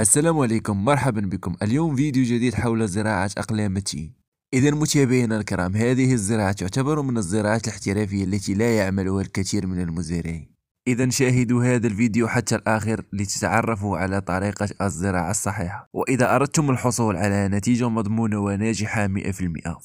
السلام عليكم مرحبا بكم اليوم فيديو جديد حول زراعة أقلام التين إذا متابعينا الكرام هذه الزراعة تعتبر من الزراعات الاحترافية التي لا يعملها الكثير من المزارعين إذا شاهدوا هذا الفيديو حتى الآخر لتتعرفوا على طريقة الزراعة الصحيحة وإذا أردتم الحصول على نتيجة مضمونة وناجحة 100%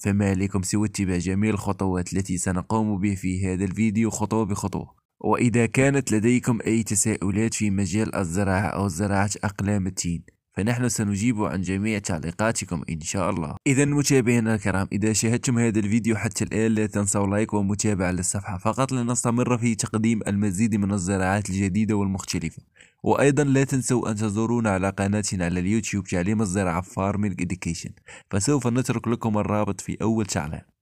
فما عليكم سوى اتباع جميع الخطوات التي سنقوم به في هذا الفيديو خطوة بخطوة وإذا كانت لديكم أي تساؤلات في مجال الزراعة أو زراعة أقلام التين فنحن سنجيب عن جميع تعليقاتكم إن شاء الله إذا متابعينا الكرام إذا شاهدتم هذا الفيديو حتى الآن لا تنسوا لايك ومتابعة للصفحة فقط لنستمر في تقديم المزيد من الزراعات الجديدة والمختلفة وأيضا لا تنسوا أن تزورونا على قناتنا على اليوتيوب تعليم الزراعة فارمينج إديكيشن فسوف نترك لكم الرابط في أول تعليق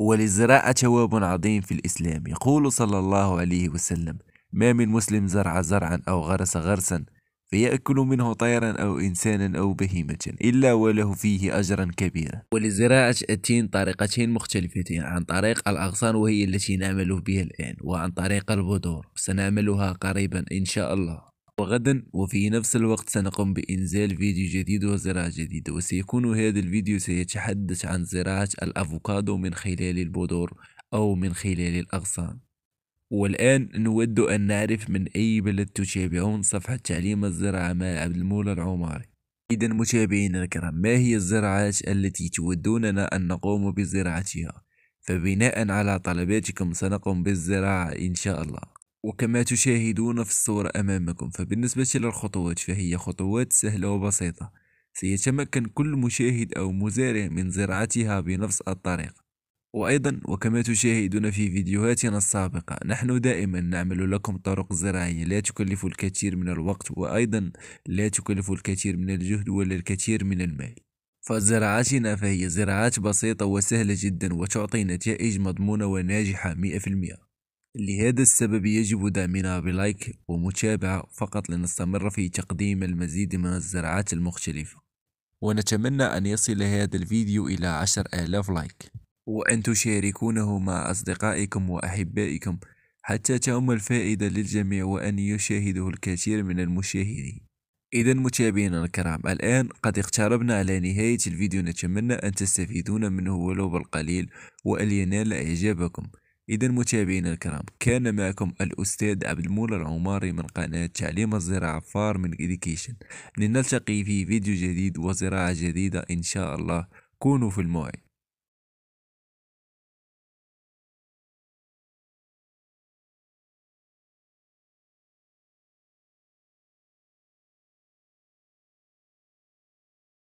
وللزراعة جواب عظيم في الإسلام يقول صلى الله عليه وسلم ما من مسلم زرع زرعا أو غرس غرسا فيأكل منه طيرا أو إنسانا أو بهيمة إلا وله فيه أجرا كبيرا ولزراعة التين طريقتين مختلفتين عن طريق الأغصان وهي التي نعمل بها الآن وعن طريق البذور سنعملها قريبا إن شاء الله وغدا وفي نفس الوقت سنقوم بإنزال فيديو جديد وزراعة جديدة وسيكون هذا الفيديو سيتحدث عن زراعة الأفوكادو من خلال البذور أو من خلال الأغصان والآن نود أن نعرف من أي بلد تتابعون صفحة تعليم الزراعة مع عبد المولى العماري إذا متابعينا الكرام ما هي الزراعات التي تودوننا أن نقوم بزراعتها فبناء على طلباتكم سنقوم بالزراعة إن شاء الله وكما تشاهدون في الصورة أمامكم فبالنسبة للخطوات فهي خطوات سهلة وبسيطة سيتمكن كل مشاهد أو مزارع من زراعتها بنفس الطريقة وأيضا وكما تشاهدون في فيديوهاتنا السابقة نحن دائما نعمل لكم طرق زراعية لا تكلف الكثير من الوقت وأيضا لا تكلف الكثير من الجهد ولا الكثير من المال فزراعتنا فهي زراعات بسيطة وسهلة جدا وتعطي نتائج مضمونة وناجحة 100% لهذا السبب يجب دعمنا بلايك ومتابعة فقط لنستمر في تقديم المزيد من الزرعات المختلفة ونتمنى أن يصل هذا الفيديو إلى عشر آلاف لايك وأن تشاركونه مع أصدقائكم وأحبائكم حتى تعم الفائدة للجميع وأن يشاهده الكثير من المشاهدين إذا متابعينا الكرام الآن قد اقتربنا على نهاية الفيديو نتمنى أن تستفيدون منه ولو بالقليل وأن ينال إعجابكم إذا متابعينا الكرام كان معكم الأستاذ عبد المولى العماري من قناة تعليم الزراعة فارمنج إديكيشن لنلتقي في فيديو جديد وزراعة جديدة إن شاء الله كونوا في الموعد